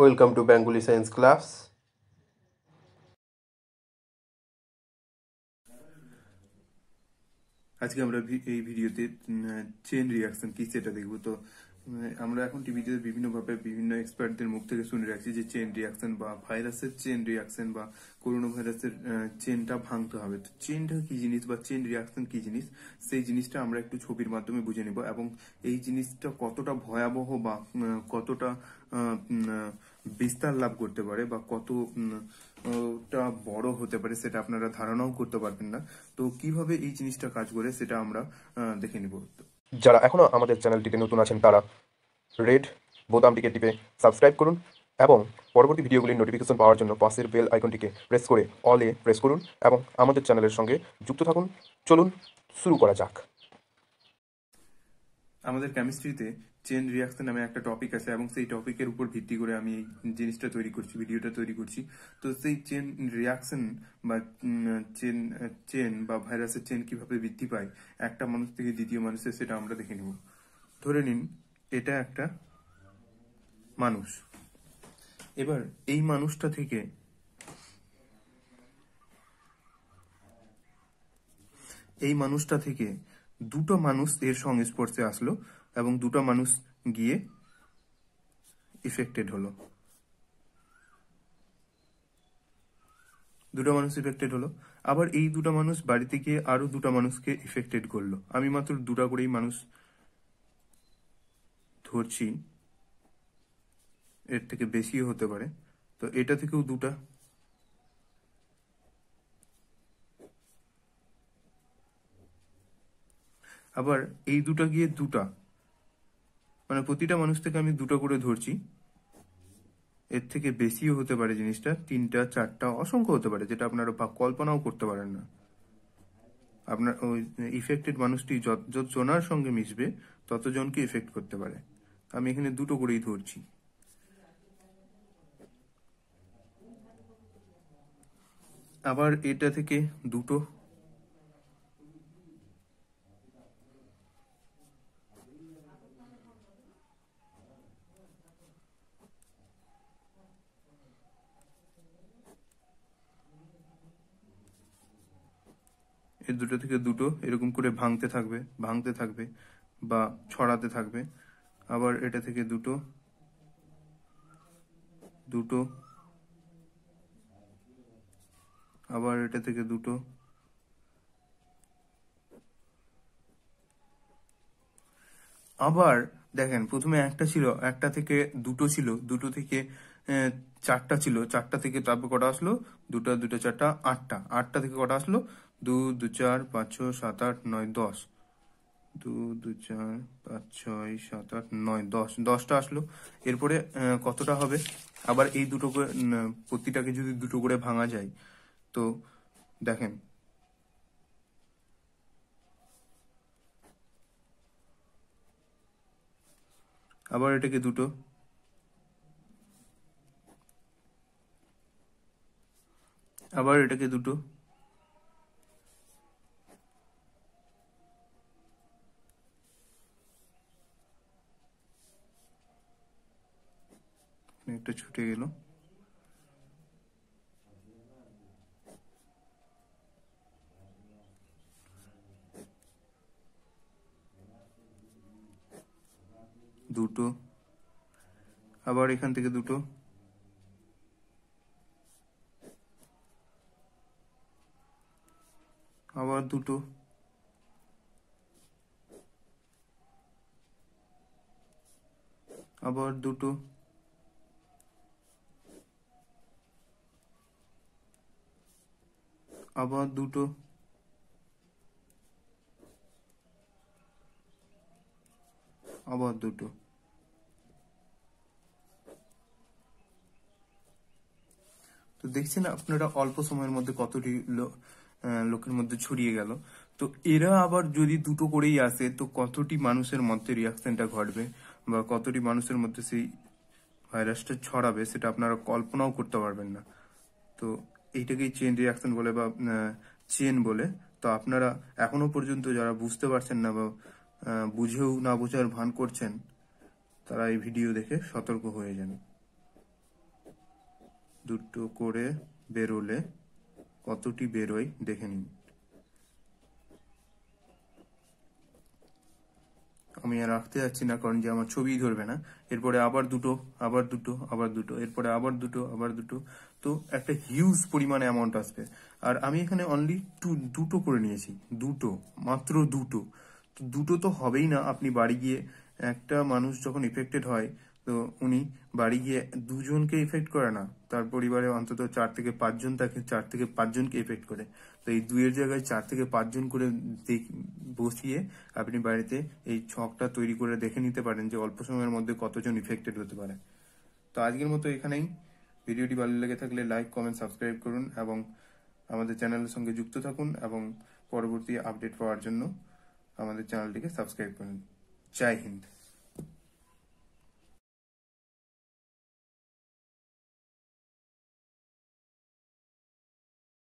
welcome to bengali science class আজকে আমরা এই ভিডিওতে চেন রিয়াকশন কি সেটা দেখব তো আমরা এখন টিভিতে বিভিন্নভাবে বিভিন্ন এক্সপার্টদের মুখ থেকে শুনে রাখছি যে চেন রিয়াকশন বা ভাইরাসের চেন রিয়াকশন বা করোনা ভাইরাসের চেনটা ভাঙতে হবে তো চেনটা কি জিনিস বা চেন রিয়াকশন কি জিনিস সেই জিনিসটা আমরা একটু ছবির মাধ্যমে বুঝে নিব এবং এই জিনিসটা কতটা ভয়াবহ বা কতটা বিস্তার লাভ করতে পারে বা কতটা বড় হতে পারে সেটা আপনারা ধারণাও করতে পারবেন না তো কিভাবে এই জিনিসটা কাজ করে সেটা আমরা দেখে নিব যারা এখনো আমাদের চ্যানেলটিতে নতুন আছেন তারা রেড বোতামটিকে টিপে সাবস্ক্রাইব করুন এবং পরবর্তী ভিডিওগুলির নোটিফিকেশন পাওয়ার জন্য পাশের বেল আইকনটিকে প্রেস করে অলে প্রেস করুন এবং আমাদের চ্যানেলের সঙ্গে যুক্ত থাকুন চলুন শুরু করা যাক আমাদের কেমিস্ট্রিতে চেন রিয়াকশন নামে একটা টপিক আছে এবং সেই টপিকের উপর ভিত্তি করে আমি এই জিনিসটা তৈরি করছি ভিডিওটা তৈরি করছি তো সেই চেন রিয়াকশন বা চেন চেন বা ভাইরাসের চেন কিভাবে বৃদ্ধি পায় একটা মানুষ থেকে দ্বিতীয় মানুষে সেটা আমরা দেখে নেব ধরে নিন এটা একটা মানুষ এবার এই মানুষটা থেকে এই মানুষটা থেকে দুটো মানুষ এর সংস্পর্শে আসলো এবং দুটো মানুষ গিয়ে ইফেক্টেড হলো দুটো মানুষ ইফেক্টেড হলো আবার এই দুটো মানুষ বাড়িতে গিয়ে আরো দুটো মানুষকে ইফেক্টেড করলো আমি মাত্র দুটা করেই মানুষ ধরছি এর থেকে বেশিও হতে পারে তো এটা থেকেও দুটা আবার এই দুটা গিয়ে দুটা মানে প্রতিটা মানুষ থেকে আমি দুটো করে ধরছি এর থেকে বেশিও হতে পারে জিনিসটা তিনটা চারটা অসংখ্য হতে পারে যেটা আপনারা কল্পনাও করতে পারেন না আপনার ওই ইফেক্টেড মানুষটি যত জনার সঙ্গে মিশবে ততজনকে ইফেক্ট করতে পারে আমি এখানে দুটো করেই ধরছি আবার এটা থেকে দুটো সে দুটো থেকে দুটো এরকম করে ভাঙতে থাকবে ভাঙতে থাকবে বা ছড়াতে থাকবে আবার এটা থেকে দুটো দুটো আবার এটা থেকে দুটো আবার দেখেন প্রথমে একটা ছিল একটা থেকে দুটো ছিল দুটো থেকে চারটা ছিল চারটা থেকে তারপর কটা আসলো দুটা দুটো চারটা আটটা আটটা থেকে কটা আসলো দু দু চার পাঁচ ছ সাত আট নয় দশ দু দু চার পাঁচ ছয় সাত আট নয় দশ দশটা আসলো এরপরে কতটা হবে আবার এই দুটো করে প্রতিটাকে যদি দুটো করে ভাঙা যায় তো দেখেন আবার এটাকে দুটো আবার এটাকে দুটো একটা ছুটে গেল দুটো আবার এখান থেকে দুটো আবার দুটো আবার দুটো আবার দুটো আবার দুটো তো দেখছেন আপনারা অল্প সময়ের মধ্যে কতটি লোকের মধ্যে ছড়িয়ে গেল তো এরা আবার যদি দুটো করেই আসে তো কতটি মানুষের মধ্যে রিয়াকশনটা ঘটবে বা কতটি মানুষের মধ্যে সেই ভাইরাসটা ছড়াবে সেটা আপনারা কল্পনাও করতে পারবেন না তো এইটাকেই চেন রিয়াকশন বলে বা চেন বলে তো আপনারা এখনো পর্যন্ত যারা বুঝতে পারছেন না বা বুঝেও না বোঝার ভান করছেন তারা এই ভিডিও দেখে সতর্ক হয়ে যান দুটো করে বেরোলে কতটি বেরোয় দেখে নিন আমি আর আঁকতে যাচ্ছি না কারণ যে আমার ছবিই ধরবে না এরপরে আবার দুটো আবার দুটো আবার দুটো এরপরে আবার দুটো আবার দুটো তো একটা হিউজ পরিমাণে অ্যামাউন্ট আসবে আর আমি এখানে অনলি টু দুটো করে নিয়েছি দুটো মাত্র দুটো তো দুটো তো হবেই না আপনি বাড়ি গিয়ে একটা মানুষ যখন ইফেক্টেড হয় তো উনি বাড়ি গিয়ে দুজনকে এফেক্ট করে না তার পরিবারে অন্তত চার থেকে পাঁচজন তাকে চার থেকে পাঁচজনকে এফেক্ট করে তো এই দুইয়ের জায়গায় চার থেকে পাঁচজন করে বসিয়ে আপনি বাড়িতে এই ছকটা তৈরি করে দেখে নিতে পারেন যে অল্প সময়ের মধ্যে কতজন ইফেক্টেড হতে পারে তো আজকের মতো এখানেই ভিডিওটি ভালো লেগে থাকলে লাইক কমেন্ট সাবস্ক্রাইব করুন এবং আমাদের চ্যানেলের সঙ্গে যুক্ত থাকুন এবং পরবর্তী আপডেট পাওয়ার জন্য আমাদের চ্যানেলটিকে সাবস্ক্রাইব করুন জয় হিন্দ